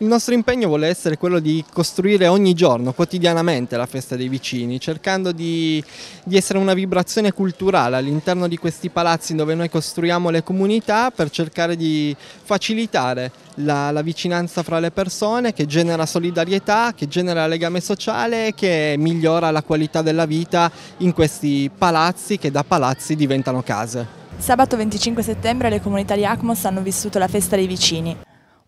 Il nostro impegno vuole essere quello di costruire ogni giorno, quotidianamente, la festa dei vicini, cercando di, di essere una vibrazione culturale all'interno di questi palazzi dove noi costruiamo le comunità per cercare di facilitare la, la, vicinanza fra le persone che genera solidarietà, che genera legame sociale e che migliora la qualità della vita in questi palazzi che da palazzi diventano case. Sabato 25 settembre le comunità di ACMOS hanno vissuto la festa dei vicini.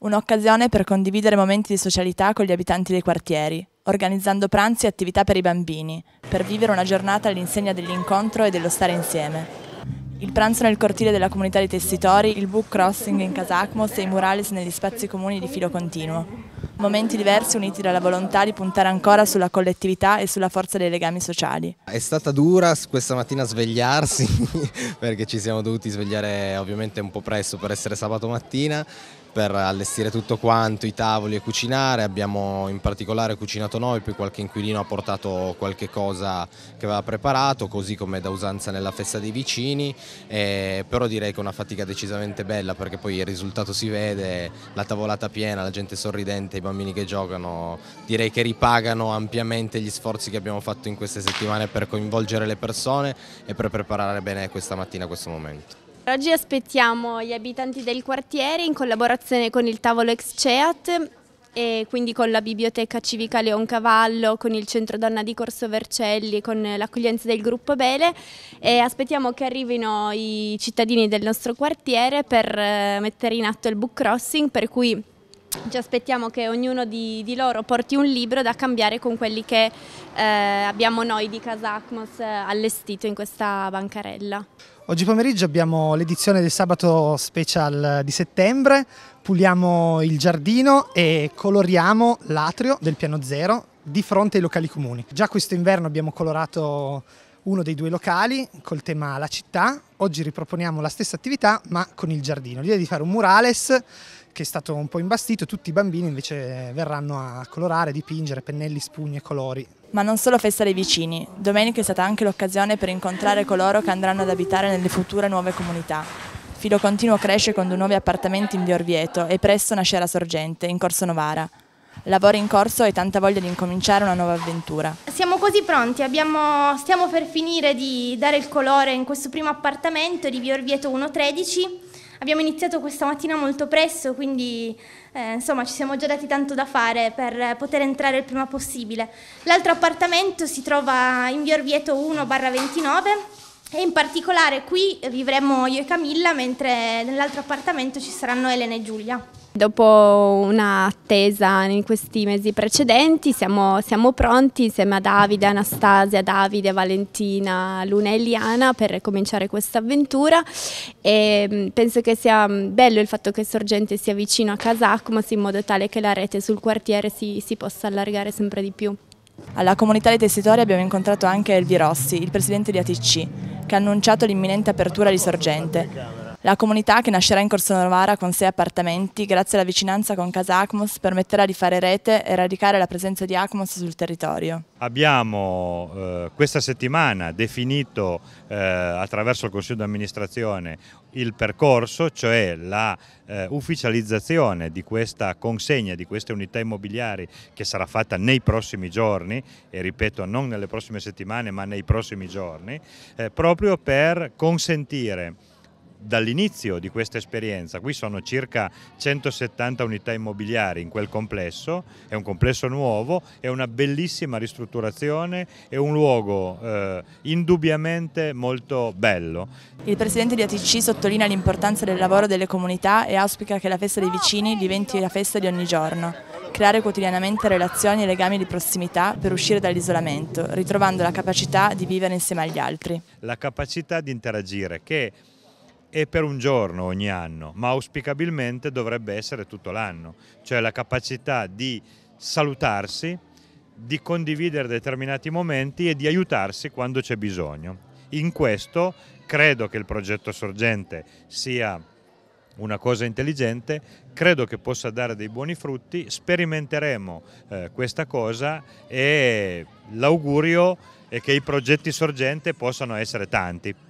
Un'occasione per condividere momenti di socialità con gli abitanti dei quartieri, organizzando pranzi e attività per i bambini, per vivere una giornata all'insegna dell'incontro e dello stare insieme. Il pranzo nel cortile della comunità dei tessitori, il book crossing in Casacmos e i murales negli spazi comuni di filo continuo. Momenti diversi uniti dalla volontà di puntare ancora sulla collettività e sulla forza dei legami sociali. È stata dura questa mattina svegliarsi perché ci siamo dovuti svegliare ovviamente un po' presto per essere sabato mattina per allestire tutto quanto, i tavoli e cucinare, abbiamo in particolare cucinato noi, poi qualche inquilino ha portato qualche cosa che aveva preparato, così come da usanza nella festa dei vicini, eh, però direi che è una fatica decisamente bella perché poi il risultato si vede, la tavolata piena, la gente sorridente, i bambini che giocano, direi che ripagano ampiamente gli sforzi che abbiamo fatto in queste settimane per coinvolgere le persone e per preparare bene questa mattina questo momento. Oggi aspettiamo gli abitanti del quartiere in collaborazione con il tavolo ex CEAT e quindi con la biblioteca civica Leoncavallo, con il centro donna di Corso Vercelli, con l'accoglienza del gruppo Bele e aspettiamo che arrivino i cittadini del nostro quartiere per eh, mettere in atto il book crossing per cui ci aspettiamo che ognuno di, di, loro porti un libro da cambiare con quelli che eh, abbiamo noi di Casa Acmos eh, allestito in questa bancarella. Oggi pomeriggio abbiamo l'edizione del sabato special di settembre, puliamo il giardino e coloriamo l'atrio del piano zero di fronte ai locali comuni. Già questo inverno abbiamo colorato uno dei due locali col tema la città, oggi riproponiamo la stessa attività ma con il giardino. L'idea è di fare un murales che è stato un po' imbastito, tutti i bambini invece verranno a colorare, dipingere, pennelli, spugne, colori. Ma non solo festa dei vicini, domenica è stata anche l'occasione per incontrare coloro che andranno ad abitare nelle future nuove comunità. Filo Continuo cresce con due nuovi appartamenti in via e presto nascerà Sorgente, in Corso Novara. Lavori in corso e tanta voglia di incominciare una nuova avventura. Siamo quasi pronti, abbiamo, stiamo per finire di dare il colore in questo primo appartamento di Viorvieto 113 Abbiamo iniziato questa mattina molto presto, quindi eh, insomma ci siamo già dati tanto da fare per poter entrare il prima possibile. L'altro appartamento si trova in via Orvieto 1 29 e in particolare qui vivremo io e Camilla, mentre nell'altro appartamento ci saranno Elena e Giulia. Dopo un'attesa in questi mesi precedenti siamo, siamo, pronti insieme a Davide, Anastasia, Davide, Valentina, Luna e Liana per cominciare questa avventura e mm, penso che sia mm, bello il fatto che Sorgente sia vicino a Casacmos in modo tale che la rete sul quartiere si, si possa allargare sempre di più. Alla comunità dei tessitori abbiamo incontrato anche Elvi Rossi, il presidente di ATC, che ha annunciato l'imminente apertura di Sorgente. La comunità che nascerà in Corso Novara con sei appartamenti, grazie alla vicinanza con Casa Acmos, permetterà di fare rete e radicare la presenza di Acmos sul territorio. Abbiamo eh, questa settimana definito eh, attraverso il Consiglio di amministrazione il percorso, cioè la eh, ufficializzazione di questa consegna, di queste unità immobiliari che sarà fatta nei prossimi giorni e ripeto non nelle prossime settimane ma nei prossimi giorni, eh, proprio per consentire dall'inizio di questa esperienza. Qui sono circa 170 unità immobiliari in quel complesso, è un complesso nuovo, è una bellissima ristrutturazione, è un luogo eh, indubbiamente molto bello. Il presidente di ATC sottolinea l'importanza del lavoro delle comunità e auspica che la festa dei vicini diventi la festa di ogni giorno. Creare quotidianamente relazioni e legami di prossimità per uscire dall'isolamento, ritrovando la capacità di vivere insieme agli altri. La capacità di interagire che e per un giorno ogni anno, ma auspicabilmente dovrebbe essere tutto l'anno, cioè la capacità di salutarsi, di condividere determinati momenti e di aiutarsi quando c'è bisogno. In questo credo che il progetto sorgente sia una cosa intelligente, credo che possa dare dei buoni frutti, sperimenteremo eh, questa cosa e l'augurio è che i progetti sorgente possano essere tanti.